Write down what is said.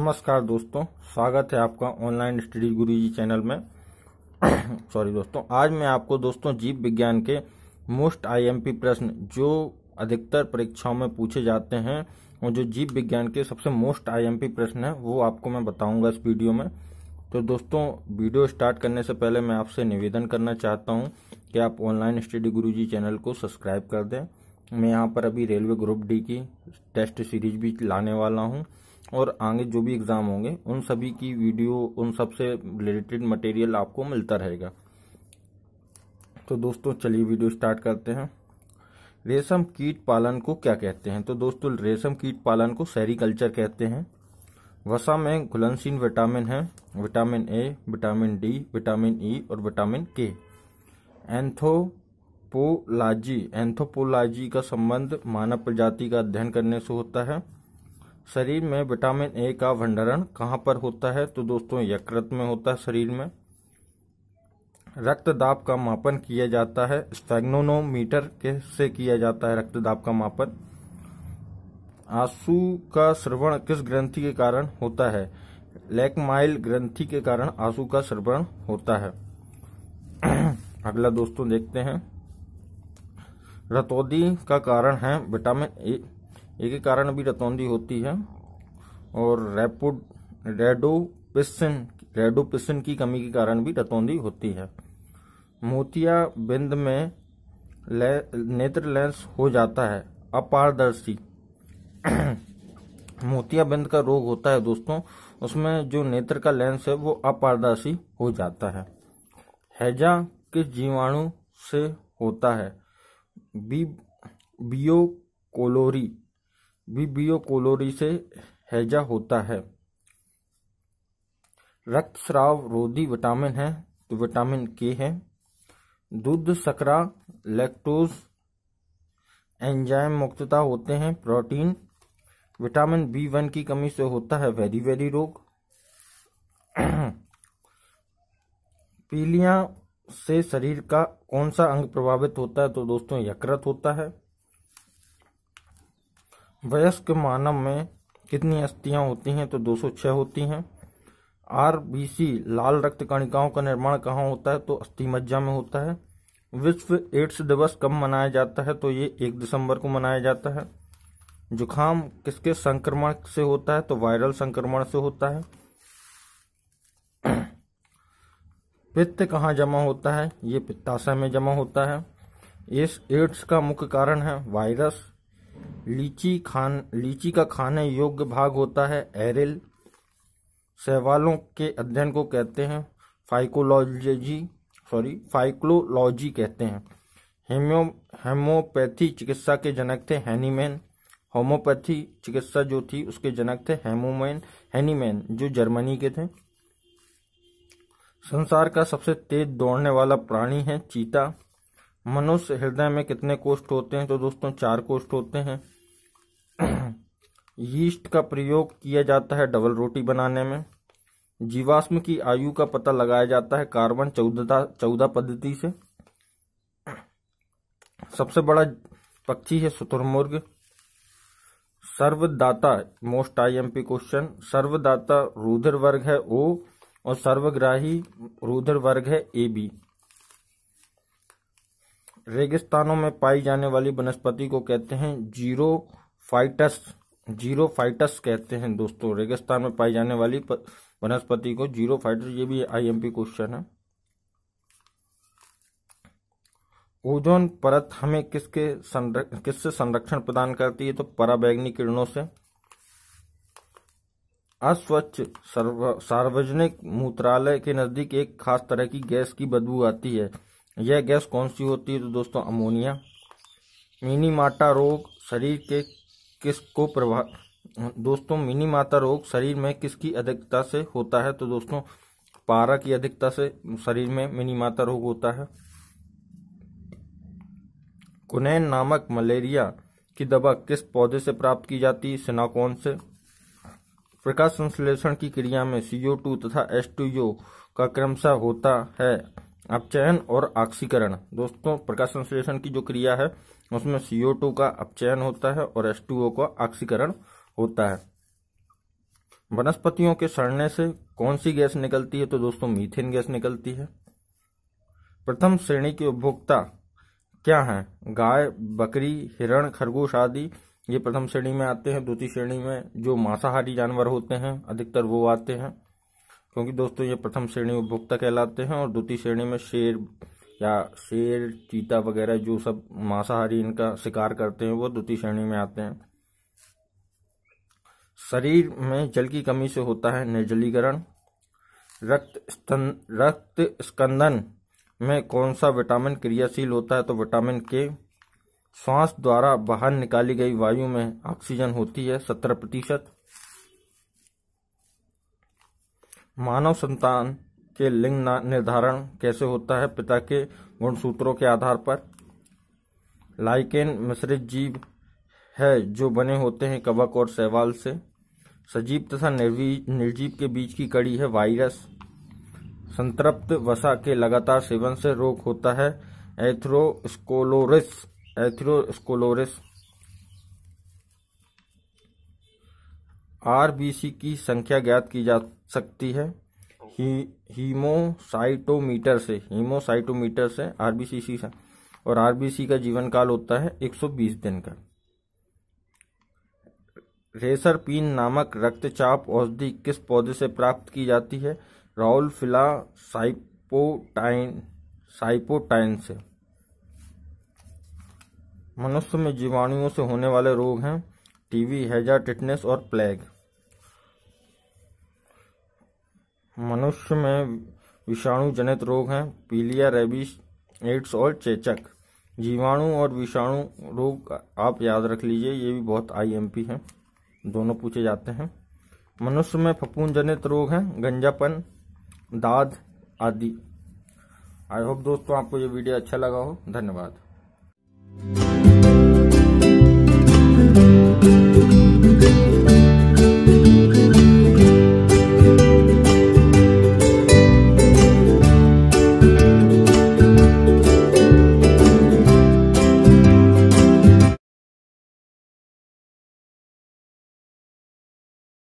नमस्कार दोस्तों स्वागत है आपका ऑनलाइन स्टडी गुरु जी चैनल में सॉरी दोस्तों आज मैं आपको दोस्तों जीव विज्ञान के मोस्ट आईएमपी प्रश्न जो अधिकतर परीक्षाओं में पूछे जाते हैं और जो जीव विज्ञान के सबसे मोस्ट आईएमपी प्रश्न है वो आपको मैं बताऊंगा इस वीडियो में तो दोस्तों वीडियो स्टार्ट करने से पहले मैं आपसे निवेदन करना चाहता हूँ कि आप ऑनलाइन स्टडी गुरु जी चैनल को सब्सक्राइब कर दें मैं यहाँ पर अभी रेलवे ग्रुप डी की टेस्ट सीरीज भी लाने वाला हूँ और आगे जो भी एग्ज़ाम होंगे उन सभी की वीडियो उन सब से रिलेटेड मटेरियल आपको मिलता रहेगा तो दोस्तों चलिए वीडियो स्टार्ट करते हैं रेशम कीट पालन को क्या कहते हैं तो दोस्तों रेशम कीट पालन को सेरिकल्चर कहते हैं वसा में घुलनशील विटामिन है vitamin A vitamin D vitamin E e और विटामिन के एंथोपोलाजी एंथोपोलाजी का संबंध मानव प्रजाति का अध्ययन करने से होता है शरीर में विटामिन ए का भंडारण कहाँ पर होता है तो दोस्तों यकृत में होता है शरीर में रक्त दाब का मापन किया जाता है स्टेग्नोनोमीटर के से किया जाता है रक्त दाब का मापन आंसू का श्रवण किस ग्रंथि के कारण होता है लेकमाइल ग्रंथि के कारण आंसू का श्रवण होता है अगला दोस्तों देखते हैं रतौदी का कारण है विटामिन ए एक के कारण भी रतौंधी होती है और रेपुड रेडोपिसन रेडोपिसन की कमी के कारण भी रतौंधी होती है मोतिया बिंद में ले, नेत्र लेंस हो जाता है अपारदर्शी बिंद का रोग होता है दोस्तों उसमें जो नेत्र का लेंस है वो अपारदर्शी हो जाता है हैजा किस जीवाणु से होता है बी बियो कोलोरी बीबीओ कोलोरी से हैजा होता है रक्त श्राव रोधी विटामिन है तो विटामिन के है दूध सकरा लैक्टोज एंजाइम मुक्तता होते हैं प्रोटीन विटामिन बी वन की कमी से होता है वेरी वेरी रोग पीलिया से शरीर का कौन सा अंग प्रभावित होता है तो दोस्तों यकृत होता है वयस्क मानव में कितनी अस्थियां होती हैं तो 206 होती हैं आरबीसी लाल रक्त कणिकाओं का निर्माण कहाँ होता है तो अस्थि मज्जा में होता है विश्व एड्स दिवस कब मनाया जाता है तो ये एक दिसंबर को मनाया जाता है जुखाम किसके संक्रमण से होता है तो वायरल संक्रमण से होता है पित्त कहाँ जमा होता है ये पित्ताशय में जमा होता है इस एड्स का मुख्य कारण है वायरस लीची खान लीची का खाने योग्य भाग होता है एरिल सहवालों के अध्ययन को कहते हैं फाइकोलॉजी सॉरी फाइकोलॉजी कहते हैं हेम्यो हेमोपैथी चिकित्सा के जनक थे हैनीमैन होम्योपैथी चिकित्सा जो थी उसके जनक थे हेमोमैन हैनीमैन जो जर्मनी के थे संसार का सबसे तेज दौड़ने वाला प्राणी है चीता मनुष्य हृदय में कितने कोष्ठ होते हैं तो दोस्तों चार कोष्ठ होते हैं यीस्ट का प्रयोग किया जाता है डबल रोटी बनाने में जीवाश्म की आयु का पता लगाया जाता है कार्बन चौदह चौदह पद्धति से सबसे बड़ा पक्षी है शुतुरमुर्ग सर्वदाता most I M P question सर्वदाता रुधिर वर्ग है ओ और सर्वग्राही रुधिर वर्ग है ए बी रेगिस्तानों में पाई जाने वाली वनस्पति को कहते हैं जीरो फाइटस जीरो फाइटस कहते हैं दोस्तों रेगिस्तान में पाई जाने वाली वनस्पति को जीरो फाइटस ये भी आईएमपी क्वेश्चन है ओजोन परत हमें किसके संरक, किससे संरक्षण प्रदान करती है तो पराबैग्नी किरणों से अस्वच्छ सार्वजनिक मूत्रालय के नजदीक एक खास तरह की गैस की बदबू आती है यह गैस कौन सी होती है तो दोस्तों अमोनिया मिनी माटा रोग शरीर के किसको प्रभाव दोस्तों मिनी माता रोग शरीर में किसकी अधिकता से होता है तो दोस्तों पारा की अधिकता से शरीर में मिनी माता रोग होता है कुनैन नामक मलेरिया की दवा किस पौधे से प्राप्त की जाती है सिनाकोन से प्रकाश संश्लेषण की क्रिया में सीओ टू तथा एस का क्रमशः होता है अपचयन चयन और ऑक्सीकरण दोस्तों प्रकाश संश्लेषण की जो क्रिया है उसमें सीओ टू का अपचयन होता है और एस टू ओ का ऑक्सीकरण होता है वनस्पतियों के सड़ने से कौन सी गैस निकलती है तो दोस्तों मीथेन गैस निकलती है प्रथम श्रेणी के उपभोक्ता क्या हैं गाय बकरी हिरण खरगोश आदि ये प्रथम श्रेणी में आते हैं द्वितीय श्रेणी में जो मांसाहारी जानवर होते हैं अधिकतर वो आते हैं क्योंकि दोस्तों ये प्रथम श्रेणी उपभोक्ता कहलाते हैं और द्वितीय श्रेणी में शेर या शेर चीता वगैरह जो सब मांसाहारी इनका शिकार करते हैं वो द्वितीय श्रेणी में आते हैं शरीर में जल की कमी से होता है निर्जलीकरण रक्त स्तन रक्त स्कंदन में कौन सा विटामिन क्रियाशील होता है तो विटामिन के श्वास द्वारा बाहर निकाली गई वायु में ऑक्सीजन होती है सत्रह प्रतिशत मानव संतान के लिंग निर्धारण कैसे होता है पिता के गुणसूत्रों के आधार पर लाइकेन मिश्रित जीव है जो बने होते हैं कवक और सहवाल से सजीव तथा निर्जीव के बीच की कड़ी है वायरस संतृप्त वसा के लगातार सेवन से रोग होता है एथ्रोस्कोलोरिस एथ्रोस्कोलोरिस आरबीसी की संख्या ज्ञात की जा सकती है हीमोसाइटोमीटर से हीमोसाइटोमीटर से आरबीसी से और आरबीसी का जीवन काल होता है 120 दिन का रेसरपीन नामक रक्तचाप औषधि किस पौधे से प्राप्त की जाती है राहुल फिला साइपोटाइन साइपोटाइन से मनुष्य में जीवाणुओं से होने वाले रोग हैं टीवी हैजा टिटनेस और प्लेग मनुष्य में विषाणु जनित रोग हैं पीलिया रेबिस एड्स और चेचक जीवाणु और विषाणु रोग आप याद रख लीजिए ये भी बहुत आईएमपी हैं दोनों पूछे जाते हैं मनुष्य में फपून जनित रोग हैं गंजापन दाद आदि आई होप दोस्तों आपको ये वीडियो अच्छा लगा हो धन्यवाद